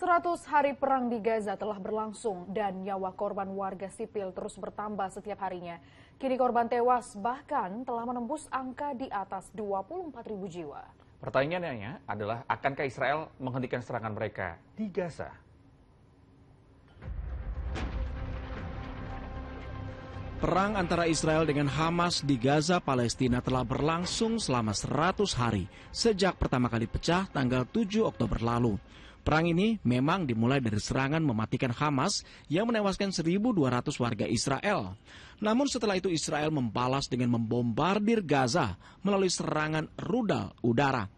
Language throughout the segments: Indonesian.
100 hari perang di Gaza telah berlangsung dan nyawa korban warga sipil terus bertambah setiap harinya. Kini korban tewas bahkan telah menembus angka di atas 24 ribu jiwa. Pertanyaannya ya adalah akankah Israel menghentikan serangan mereka di Gaza? Perang antara Israel dengan Hamas di Gaza, Palestina telah berlangsung selama 100 hari sejak pertama kali pecah tanggal 7 Oktober lalu. Perang ini memang dimulai dari serangan mematikan Hamas yang menewaskan 1.200 warga Israel. Namun setelah itu Israel membalas dengan membombardir Gaza melalui serangan rudal udara.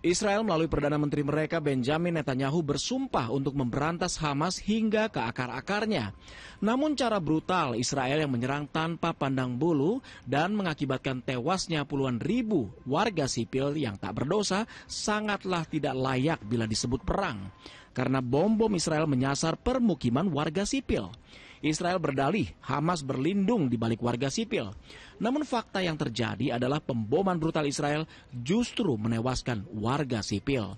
Israel melalui Perdana Menteri mereka Benjamin Netanyahu bersumpah untuk memberantas Hamas hingga ke akar-akarnya. Namun cara brutal Israel yang menyerang tanpa pandang bulu dan mengakibatkan tewasnya puluhan ribu warga sipil yang tak berdosa sangatlah tidak layak bila disebut perang. Karena bom-bom Israel menyasar permukiman warga sipil. Israel berdalih Hamas berlindung di balik warga sipil. Namun fakta yang terjadi adalah pemboman brutal Israel justru menewaskan warga sipil.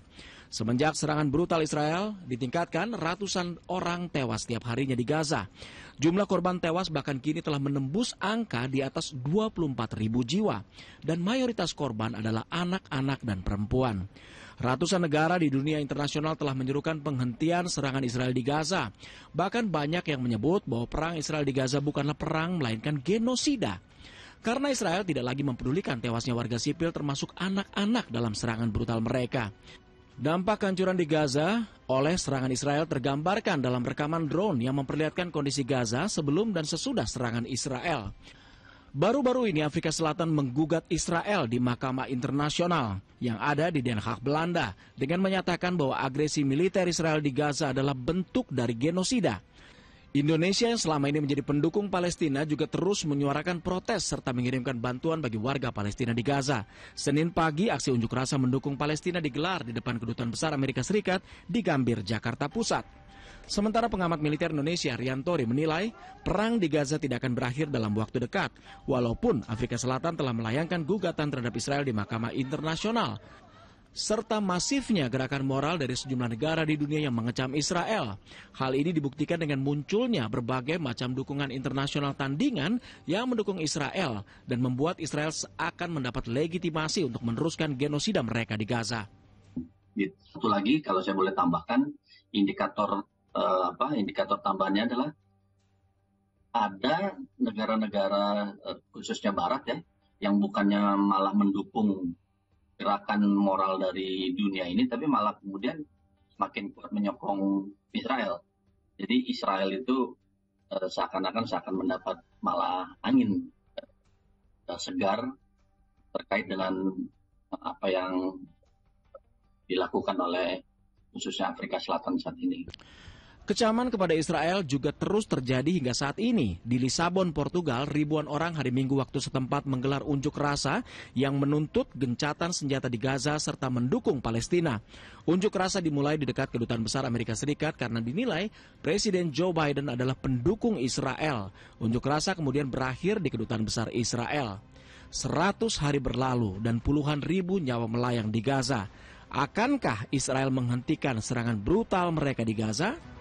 Semenjak serangan brutal Israel ditingkatkan, ratusan orang tewas setiap harinya di Gaza. Jumlah korban tewas bahkan kini telah menembus angka di atas 24 ribu jiwa. Dan mayoritas korban adalah anak-anak dan perempuan. Ratusan negara di dunia internasional telah menyerukan penghentian serangan Israel di Gaza. Bahkan banyak yang menyebut bahwa perang Israel di Gaza bukanlah perang, melainkan genosida. Karena Israel tidak lagi mempedulikan tewasnya warga sipil termasuk anak-anak dalam serangan brutal mereka. Dampak hancuran di Gaza oleh serangan Israel tergambarkan dalam rekaman drone yang memperlihatkan kondisi Gaza sebelum dan sesudah serangan Israel. Baru-baru ini Afrika Selatan menggugat Israel di Mahkamah Internasional yang ada di Den Haag, Belanda dengan menyatakan bahwa agresi militer Israel di Gaza adalah bentuk dari genosida. Indonesia yang selama ini menjadi pendukung Palestina juga terus menyuarakan protes serta mengirimkan bantuan bagi warga Palestina di Gaza. Senin pagi aksi unjuk rasa mendukung Palestina digelar di depan kedutaan besar Amerika Serikat di Gambir, Jakarta Pusat. Sementara pengamat militer Indonesia Riantori menilai perang di Gaza tidak akan berakhir dalam waktu dekat, walaupun Afrika Selatan telah melayangkan gugatan terhadap Israel di Mahkamah Internasional serta masifnya gerakan moral dari sejumlah negara di dunia yang mengecam Israel. Hal ini dibuktikan dengan munculnya berbagai macam dukungan internasional tandingan yang mendukung Israel dan membuat Israel akan mendapat legitimasi untuk meneruskan genosida mereka di Gaza. Satu lagi kalau saya boleh tambahkan, indikator uh, apa indikator tambahannya adalah ada negara-negara uh, khususnya Barat ya yang bukannya malah mendukung gerakan moral dari dunia ini, tapi malah kemudian semakin kuat menyokong Israel. Jadi Israel itu uh, seakan-akan seakan mendapat malah angin uh, segar terkait dengan apa yang dilakukan oleh khususnya Afrika Selatan saat ini. Kecaman kepada Israel juga terus terjadi hingga saat ini. Di Lisabon, Portugal, ribuan orang hari Minggu waktu setempat menggelar unjuk rasa yang menuntut gencatan senjata di Gaza serta mendukung Palestina. Unjuk rasa dimulai di dekat kedutaan besar Amerika Serikat karena dinilai Presiden Joe Biden adalah pendukung Israel. Unjuk rasa kemudian berakhir di kedutaan besar Israel. 100 hari berlalu dan puluhan ribu nyawa melayang di Gaza. Akankah Israel menghentikan serangan brutal mereka di Gaza?